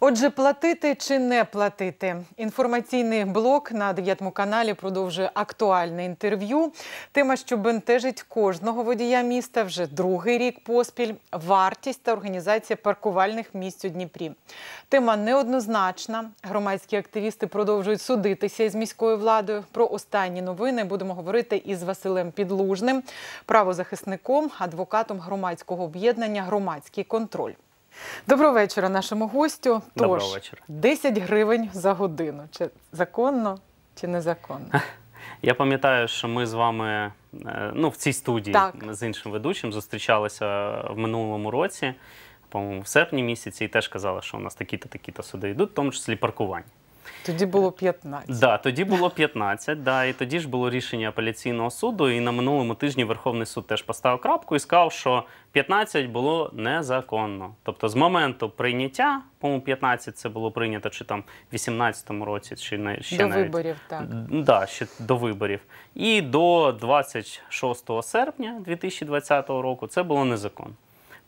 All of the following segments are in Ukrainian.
Отже, платити чи не платити інформаційний блок на 9 каналі продовжує актуальне інтерв'ю. Тема, що бентежить кожного водія міста, вже другий рік поспіль. Вартість та організація паркувальних місць у Дніпрі. Тема неоднозначна. Громадські активісти продовжують судитися із міською владою. Про останні новини будемо говорити із Василем Підлужним, правозахисником, адвокатом громадського об'єднання Громадський контроль. Доброго вечора нашому гостю. Доброго Тож, вечора. 10 гривень за годину. Чи законно, чи незаконно? Я пам'ятаю, що ми з вами е, ну, в цій студії так. з іншим ведучим зустрічалися в минулому році, по-моєму, в серпні місяці, і теж казали, що у нас такі-то такі-то суди йдуть, в тому числі паркування. Тоді було 15. Да, тоді було 15, да, і тоді ж було рішення апеляційного суду. І на минулому тижні Верховний суд теж поставив крапку і сказав, що 15 було незаконно. Тобто, з моменту прийняття, по-моєму, 15 це було прийнято чи там в 18-му році, чи не ще до навіть, виборів, так да, ще до виборів. І до 26 серпня 2020 року це було незаконно.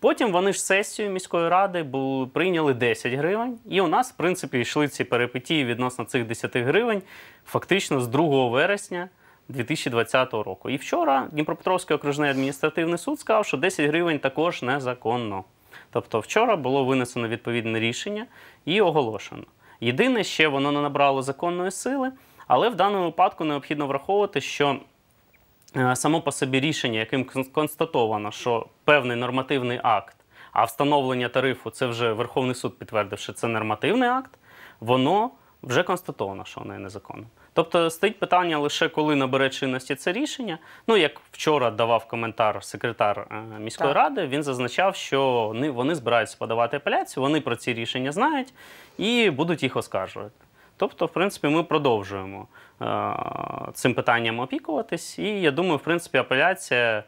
Потім вони ж сесію міської ради були, прийняли 10 гривень, і у нас, в принципі, йшли ці перипетії відносно цих 10 гривень фактично з 2 вересня 2020 року. І вчора Дніпропетровський окружний адміністративний суд сказав, що 10 гривень також незаконно. Тобто, вчора було винесено відповідне рішення і оголошено. Єдине, ще воно не набрало законної сили, але в даному випадку необхідно враховувати, що Е, само по собі рішення, яким констатовано, що певний нормативний акт, а встановлення тарифу це вже Верховний суд підтвердив, що це нормативний акт, воно вже констатовано, що воно є незаконним. Тобто стоїть питання лише коли набере чинності це рішення. Ну як вчора давав коментар секретар е, міської так. ради, він зазначав, що вони, вони збираються подавати апеляцію, вони про ці рішення знають і будуть їх оскаржувати. Тобто, в принципі, ми продовжуємо е цим питанням опікуватись, і я думаю, в принципі, апеляція,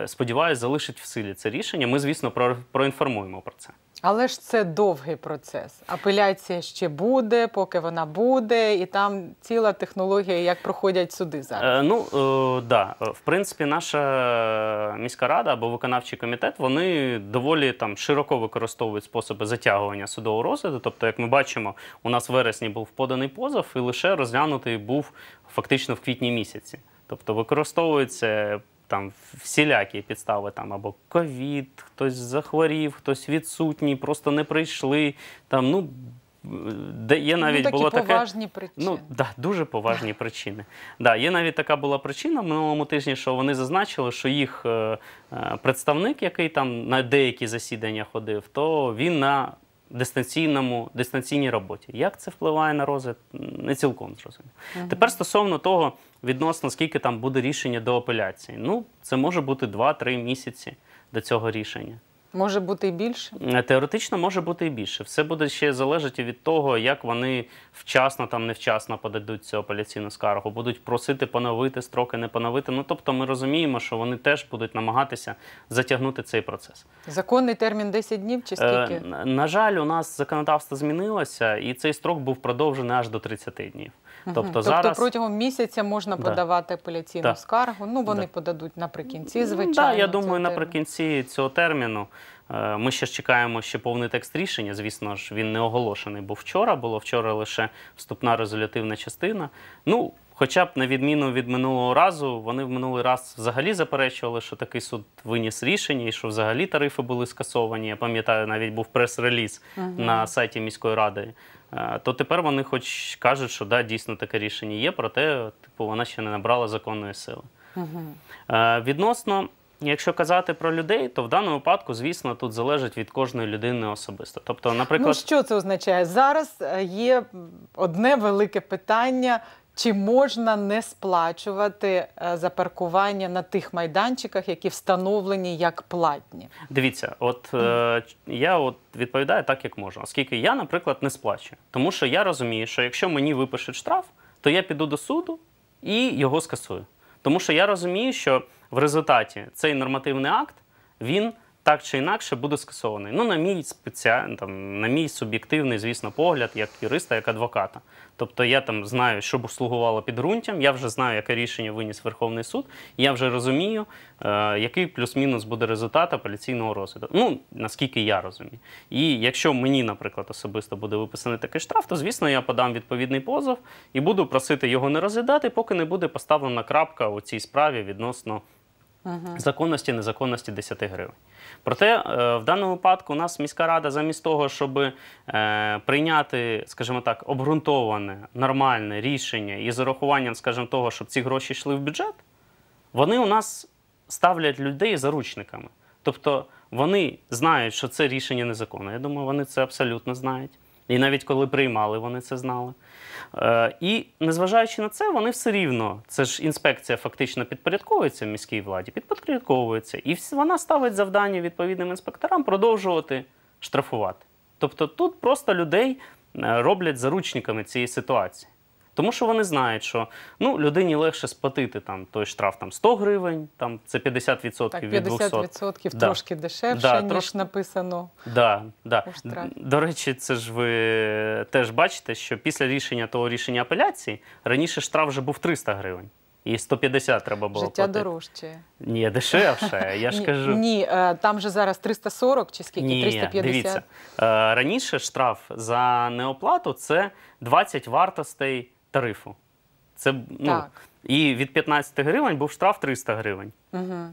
е сподіваюся, залишить в силі це рішення. Ми, звісно, про проінформуємо про це. Але ж це довгий процес. Апеляція ще буде, поки вона буде, і там ціла технологія, як проходять суди е, зараз. Е, ну е, да, е, в принципі, наша міська рада або виконавчий комітет вони доволі там широко використовують способи затягування судового розгляду. Тобто, як ми бачимо, у нас в вересні був поданий позов, і лише розглянутий був фактично в квітні місяці. Тобто використовується там всілякі підстави, там або ковід, хтось захворів, хтось відсутній, просто не прийшли. Там ну де є ну, навіть ну, такі було таке поважні причини. Ну да, дуже поважні причини. Да, Є навіть така була причина минулому тижні, що вони зазначили, що їх е, е, представник, який там на деякі засідання ходив, то він на дистанційному, дистанційній роботі. Як це впливає на розвиток, не цілком зрозуміло. Угу. Тепер стосовно того, відносно скільки там буде рішення до апеляції. Ну, це може бути 2-3 місяці до цього рішення. Може бути і більше? Е, теоретично може бути і більше. Все буде ще залежати від того, як вони вчасно там невчасно подадуть цю апеляційну скаргу, будуть просити поновити строки, не поновити. Ну тобто, ми розуміємо, що вони теж будуть намагатися затягнути цей процес. Законний термін 10 днів чи скільки? Е, на жаль, у нас законодавство змінилося, і цей строк був продовжений аж до 30 днів. Тобто, тобто зараз... протягом місяця можна да. подавати апеляційну да. скаргу. Ну вони да. подадуть наприкінці, ну, звичайно. Так, Я думаю, терміну. наприкінці цього терміну. Е, ми ще чекаємо ще повний текст рішення. Звісно ж, він не оголошений, бо вчора було вчора лише вступна резолютивна частина. Ну, хоча б на відміну від минулого разу, вони в минулий раз взагалі заперечували, що такий суд виніс рішення, і що взагалі тарифи були скасовані. Я пам'ятаю, навіть був прес-реліз uh на сайті міської ради. Е, то тепер вони, хоч кажуть, що да, дійсно таке рішення є, проте типу вона ще не набрала законної сили. Угу. Відносно, якщо казати про людей, то в даному випадку, звісно, тут залежить від кожної людини особисто. Тобто, наприклад, ну, що це означає зараз? Е, є одне велике питання чи можна не сплачувати е, за паркування на тих майданчиках, які встановлені як платні? Дивіться, от е, я от відповідаю так, як можу, оскільки я, наприклад, не сплачую, тому що я розумію, що якщо мені випишуть штраф, то я піду до суду і його скасую. Тому що я розумію, що в результаті цей нормативний акт він так чи інакше буде скасований. Ну, на мій спеціаль... там, на мій суб'єктивний, звісно, погляд, як юриста, як адвоката. Тобто я там знаю, що б слугувало ґрунтям, я вже знаю, яке рішення виніс Верховний суд, я вже розумію, е, який плюс-мінус буде результат апеляційного розгляду. Ну, наскільки я розумію. І якщо мені, наприклад, особисто буде виписаний такий штраф, то звісно я подам відповідний позов і буду просити його не розглядати, поки не буде поставлена крапка у цій справі відносно. Ага. законності, незаконності 10 гривень. Проте е, в даному випадку у нас міська рада, замість того, щоб е, прийняти, скажімо так, обґрунтоване, нормальне рішення і з урахуванням, скажімо, того, щоб ці гроші йшли в бюджет, вони у нас ставлять людей заручниками. Тобто вони знають, що це рішення незаконне. Я думаю, вони це абсолютно знають. І навіть коли приймали, вони це знали. Е, і незважаючи на це, вони все рівно. Це ж інспекція фактично підпорядковується міській владі, підпорядковується. І вона ставить завдання відповідним інспекторам продовжувати штрафувати. Тобто тут просто людей е, роблять заручниками цієї ситуації. Тому що вони знають, що ну, людині легше сплатити там той штраф там 100 гривень, там це 50% так, від 200. 50% да. трошки дешевше, да, ніж трош... написано. Да, да. До речі, це ж ви теж бачите, що після рішення того рішення апеляції раніше штраф вже був 300 гривень. І 150 треба було Життя платити. дорожче. Ні, дешевше. Я ж кажу. Ні, е, там же зараз 340 чи скільки? Ні, 350. Дивіться, е, раніше штраф за неоплату це 20 вартостей тарифу. Це ну так. і від 15 гривень був штраф 300 гривень. Угу.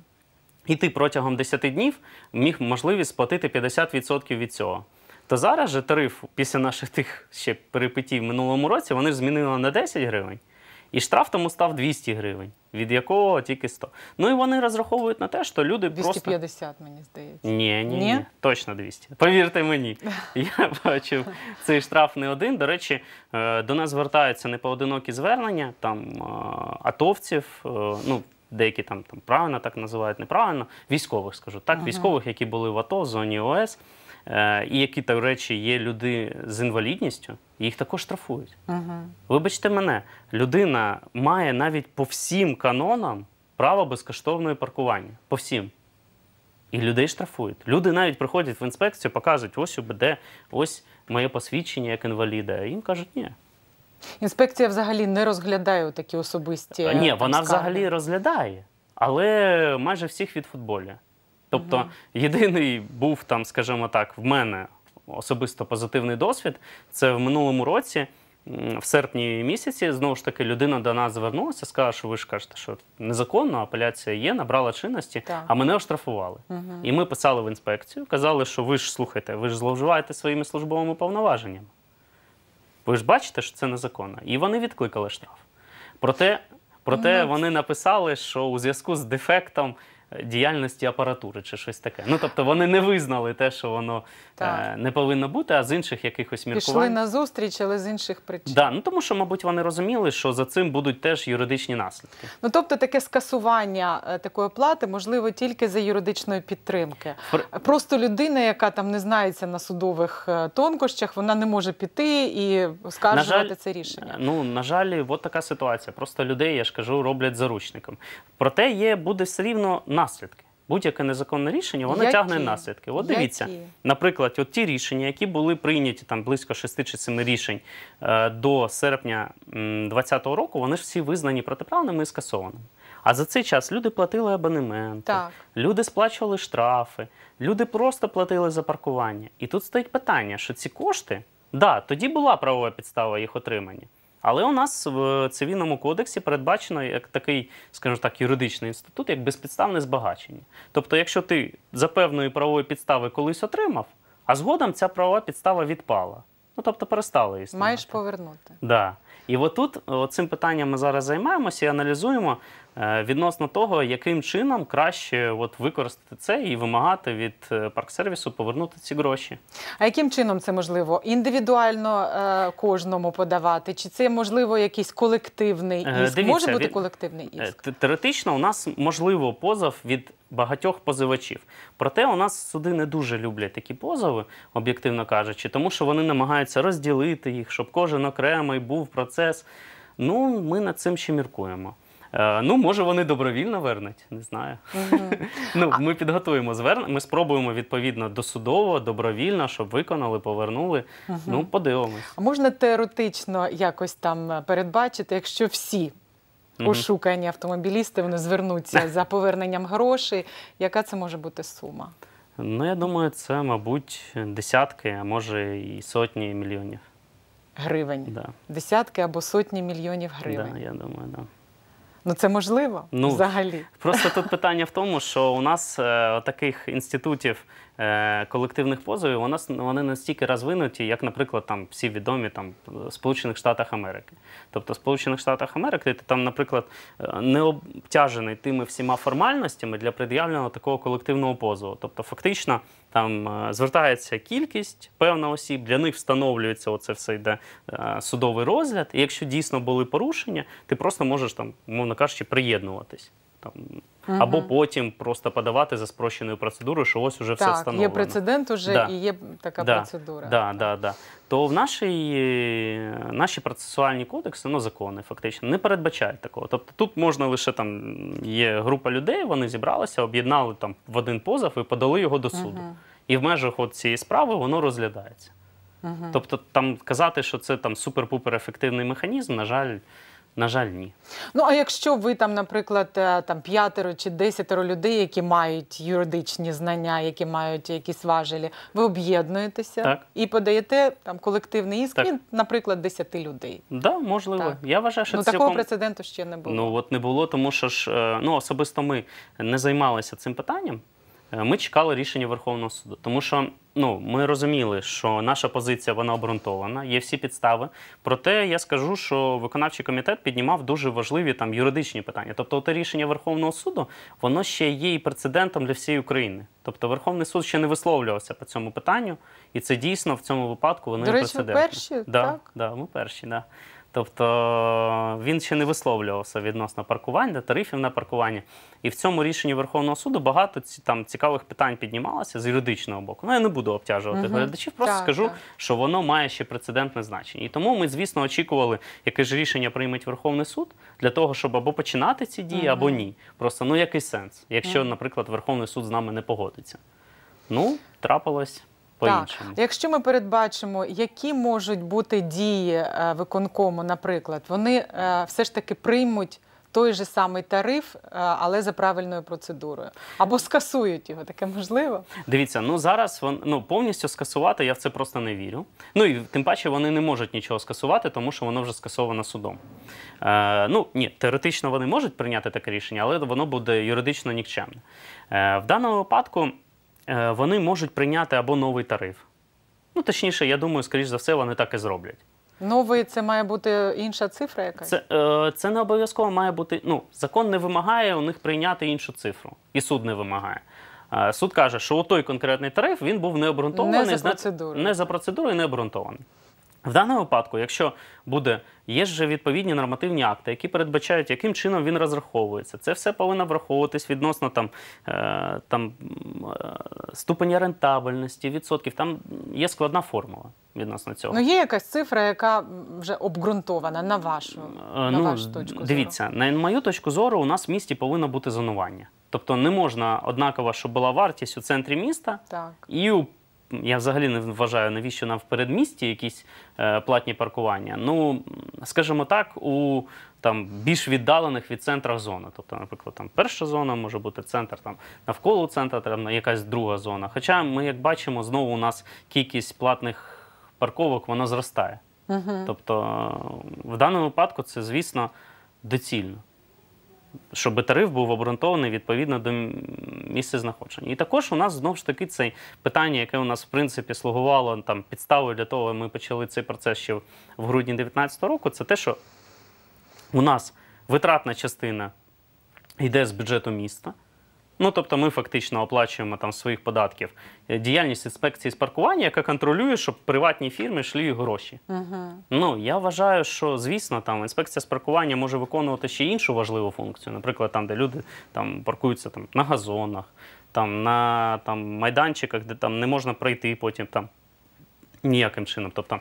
І ти протягом 10 днів міг можливість сплатити 50% від цього. То зараз же тариф після наших тих ще перепитів в минулому році вони ж змінили на 10 гривень. І штраф тому став 200 гривень, від якого тільки 100. Ну і вони розраховують на те, що люди 250, просто. 250, мені здається. Ні, ні, ні, точно 200. Повірте мені, я бачив цей штраф не один. До речі, е, до нас звертаються непоодинокі звернення там е, атовців. Е, ну, Деякі там там правильно так називають, неправильно військових, скажу так, військових, які були в АТО, в зоні ОС. Е, і які до речі є люди з інвалідністю, їх також штрафують. Угу. Вибачте мене, людина має навіть по всім канонам право безкоштовної паркування. По всім. І людей штрафують. Люди навіть приходять в інспекцію, показують, ось УБД, ось моє посвідчення як інваліда. І їм кажуть, ні. Інспекція взагалі не розглядає такі особисті. Ні, вона скарги. взагалі розглядає, але майже всіх від футболі. Тобто, єдиний був там, скажімо так, в мене особисто позитивний досвід. Це в минулому році, в серпні місяці, знову ж таки, людина до нас звернулася, сказала, що ви ж кажете, що незаконно апеляція є, набрала чинності, так. а мене оштрафували. Угу. І ми писали в інспекцію, казали, що ви ж слухайте, ви ж зловживаєте своїми службовими повноваженнями. Ви ж бачите, що це незаконно. І вони відкликали штраф. Проте, проте вони написали, що у зв'язку з дефектом діяльності апаратури чи щось таке. Ну тобто вони не визнали те, що воно е, не повинно бути, а з інших якихось міркувань. Пішли на зустріч, але з інших причин. Да, ну тому що, мабуть, вони розуміли, що за цим будуть теж юридичні наслідки. Ну тобто, таке скасування е, такої плати можливо тільки за юридичної підтримки. Фр... Просто людина, яка там не знається на судових е, тонкощах, вона не може піти і оскаржувати це рішення. Е, ну на жаль, от така ситуація. Просто людей я ж кажу, роблять заручником. Проте є буде все рівно наслідки. Будь-яке незаконне рішення, воно які? тягне наслідки. От дивіться, які? наприклад, от ті рішення, які були прийняті там близько 6 чи семи рішень е, до серпня 2020 року, вони ж всі визнані протиправними і скасованими. А за цей час люди платили абонементи, так. люди сплачували штрафи, люди просто платили за паркування. І тут стоїть питання, що ці кошти, да, тоді була правова підстава їх отримання. Але у нас в цивільному кодексі передбачено як такий, скажімо так, юридичний інститут, як безпідставне збагачення. Тобто, якщо ти за певної правової підстави колись отримав, а згодом ця правова підстава відпала. Ну, тобто перестала існувати. Маєш повернути. Да. І отут цим питанням ми зараз займаємося і аналізуємо, Е, відносно того, яким чином краще от використати це і вимагати від е, парк сервісу повернути ці гроші. А яким чином це можливо? Індивідуально е, кожному подавати? Чи це можливо якийсь колективний іск? Дивіться, Може бути від... колективний іск? Теоретично у нас можливо позов від. Багатьох позивачів, проте у нас суди не дуже люблять такі позови, об'єктивно кажучи, тому що вони намагаються розділити їх, щоб кожен окремий був процес. Ну ми над цим ще міркуємо. Е, ну, може, вони добровільно вернуть, не знаю. ну, Ми підготуємо звернення, ми спробуємо відповідно досудово, добровільно, щоб виконали, повернули. Ну, подивимось. А можна теоретично якось там е, передбачити, якщо всі угу. ошукані автомобілісти вони звернуться за поверненням грошей, яка це може бути сума? Ну, я думаю, це, мабуть, десятки, а може і сотні мільйонів. Гривень. Десятки або сотні мільйонів гривень. Да, я думаю, так. Ну це можливо ну, взагалі. Просто тут питання в тому, що у нас е, таких інститутів, Е, колективних позовів, вона вони настільки розвинуті, як, наприклад, там всі відомі там Сполучених Штатах Америки. Тобто, в Сполучених Штатах Америки ти там, наприклад, е, не обтяжений тими всіма формальностями для пред'явлення такого колективного позову. Тобто, фактично, там е, звертається кількість певна осіб, для них встановлюється оце все йде судовий розгляд. І якщо дійсно були порушення, ти просто можеш там, мовно кажучи, приєднуватись там угу. або потім просто подавати за спрощеною процедурою, що ось уже так, все встановлено. Так, Є прецедент уже да. і є така да. процедура. Да, да, да. То в нашій, наші процесуальні кодекси, ну закони фактично, не передбачають такого. Тобто тут можна лише там є група людей, вони зібралися, об'єднали там в один позов і подали його до суду. Угу. І в межах от цієї справи воно розглядається. Угу. Тобто, там казати, що це там супер-пупер ефективний механізм, на жаль. На жаль, ні. Ну а якщо ви там, наприклад, е, там п'ятеро чи десятеро людей, які мають юридичні знання, які мають якісь важелі, ви об'єднуєтеся так. і подаєте там колективний іск, так. наприклад, десяти людей. Да, можливо. Так. Я вважаю, що ну, такого прецеденту ще не було. Ну от не було, тому що ж е, ну особисто ми не займалися цим питанням. Е, ми чекали рішення Верховного суду, тому що ну ми розуміли, що наша позиція вона обґрунтована, є всі підстави. Проте я скажу, що виконавчий комітет піднімав дуже важливі там юридичні питання. Тобто, те рішення Верховного суду воно ще є і прецедентом для всієї України. Тобто, Верховний суд ще не висловлювався по цьому питанню, і це дійсно в цьому випадку вони До речі, прецедентні. перші да, так? Да, ми перші, да. Тобто він ще не висловлювався відносно паркування, тарифів на паркування. І в цьому рішенні Верховного суду багато там цікавих питань піднімалося з юридичного боку. Ну я не буду обтяжувати глядачів, просто так, скажу, так. що воно має ще прецедентне значення. І тому ми, звісно, очікували, яке ж рішення прийме Верховний суд для того, щоб або починати ці дії, угу. або ні. Просто ну який сенс, якщо, наприклад, Верховний суд з нами не погодиться. Ну, трапилось по іншому. Так. Якщо ми передбачимо, які можуть бути дії е, виконкому, наприклад, вони е, все ж таки приймуть. Той же самий тариф, е, але за правильною процедурою. Або скасують його, таке можливо. Дивіться, ну зараз вон, ну, повністю скасувати, я в це просто не вірю. Ну і тим паче вони не можуть нічого скасувати, тому що воно вже скасовано судом. Е, Ну ні, теоретично вони можуть прийняти таке рішення, але воно буде юридично нікчемне. Е, В даному випадку. Е, вони можуть прийняти або новий тариф. Ну, точніше, я думаю, скоріш за все, вони так і зроблять. Новий це має бути інша цифра якась? Це е, це не обов'язково має бути. Ну, Закон не вимагає у них прийняти іншу цифру. І суд не вимагає. Е, суд каже, що у той конкретний тариф він був необґрунтований. Не за процедурою. Не за процедурою і обґрунтований. В даному випадку, якщо буде, є ж відповідні нормативні акти, які передбачають, яким чином він розраховується. Це все повинно враховуватись відносно там, е, там е, ступеня рентабельності, відсотків. Там є складна формула відносно цього. Ну, є якась цифра, яка вже обґрунтована на вашу е, на ну, вашу точку зору? Дивіться, на мою точку зору, у нас в місті повинно бути зонування. Тобто не можна однаково, щоб була вартість у центрі міста так. і у я взагалі не вважаю, навіщо нам в передмісті якісь е, платні паркування. Ну, скажімо так, у там більш віддалених від центра зони. Тобто, наприклад, там перша зона може бути центр, там навколо центра, там якась друга зона. Хоча ми, як бачимо, знову у нас кількість платних парковок вона зростає. Угу. Тобто, в даному випадку це, звісно, доцільно щоб тариф був обґрунтований відповідно до місця знаходження. І також у нас знову ж таки це питання, яке у нас в принципі слугувало там підставою для того, ми почали цей процес ще в грудні 2019 року. Це те, що у нас витратна частина йде з бюджету міста. Ну тобто, ми фактично оплачуємо там своїх податків е, діяльність інспекції з паркування, яка контролює, щоб приватні фірми йшли гроші. Угу. Ну я вважаю, що звісно, там інспекція з паркування може виконувати ще іншу важливу функцію, наприклад, там, де люди там паркуються там на газонах, там на там майданчиках, де там не можна пройти потім там ніяким чином. Тобто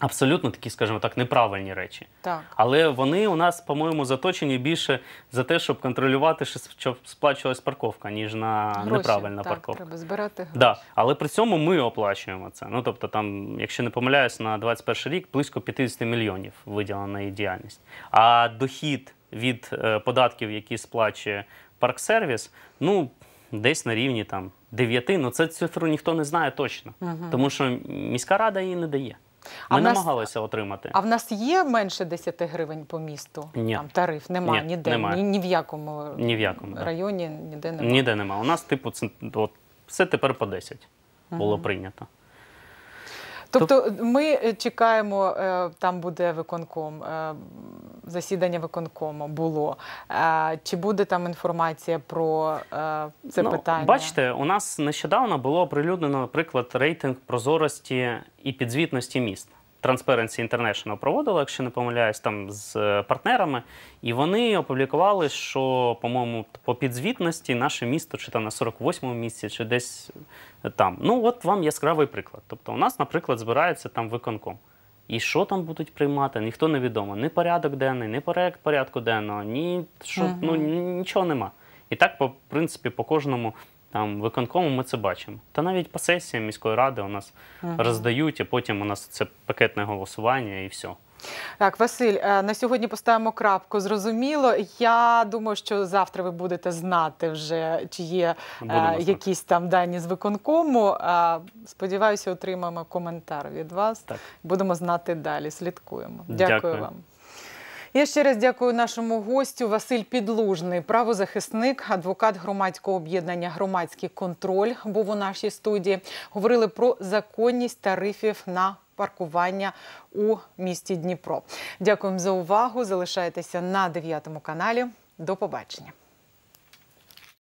Абсолютно такі, скажімо так, неправильні речі, так але вони у нас, по-моєму, заточені більше за те, щоб контролювати, щоб сплачувалась парковка, ніж на гроші, неправильна так, парковка. Треба збирати гроші. Да. Але при цьому ми оплачуємо це. Ну тобто, там, якщо не помиляюсь, на 21 рік близько 50 мільйонів виділена її діяльність. А дохід від е, податків, які сплачує парк сервіс, ну десь на рівні там 9, Ну це цифру ніхто не знає точно, угу. тому що міська рада її не дає. А Ми нас... намагалися отримати. А в нас є менше 10 гривень по місту? Ні. Там тариф немає Ні, ніде, немає. Ні, ні в якому Ні в якому районі, ніде немає. Ніде немає. У нас, типу, це, от, все тепер по 10 було угу. прийнято. Тобто ми е, чекаємо, е, там буде виконком, е, засідання виконкому було. Чи буде там інформація про це ну, питання? Бачите, у нас нещодавно було оприлюднено, наприклад, рейтинг прозорості і підзвітності міст. Transparency International проводила, якщо не помиляюсь, там з е, партнерами, і вони опублікували, що, по-моєму, по підзвітності наше місто чи там на 48-му місці, чи десь е, там. Ну, от вам яскравий приклад. Тобто, у нас, наприклад, збирається там виконком. І що там будуть приймати, ніхто не відомо. Ні порядок денний, ні проект порядку денного, ні що, uh ну, нічого нема. І так, по принципі, по кожному там виконкому ми це бачимо. Та навіть по сесіям міської ради у нас ага. роздають, а потім у нас це пакетне голосування і все. Так, Василь, е, на сьогодні поставимо крапку. Зрозуміло. Я думаю, що завтра ви будете знати вже, чи є е, якісь там дані з виконкому. Е, сподіваюся, отримаємо коментар від вас. Так. Будемо знати далі. Слідкуємо. Дякую, Дякую. вам. Я ще раз дякую нашому гостю Василь Підлужний, правозахисник, адвокат громадського об'єднання Громадський контроль був у нашій студії. Говорили про законність тарифів на паркування у місті Дніпро. Дякуємо за увагу. Залишайтеся на 9 каналі. До побачення.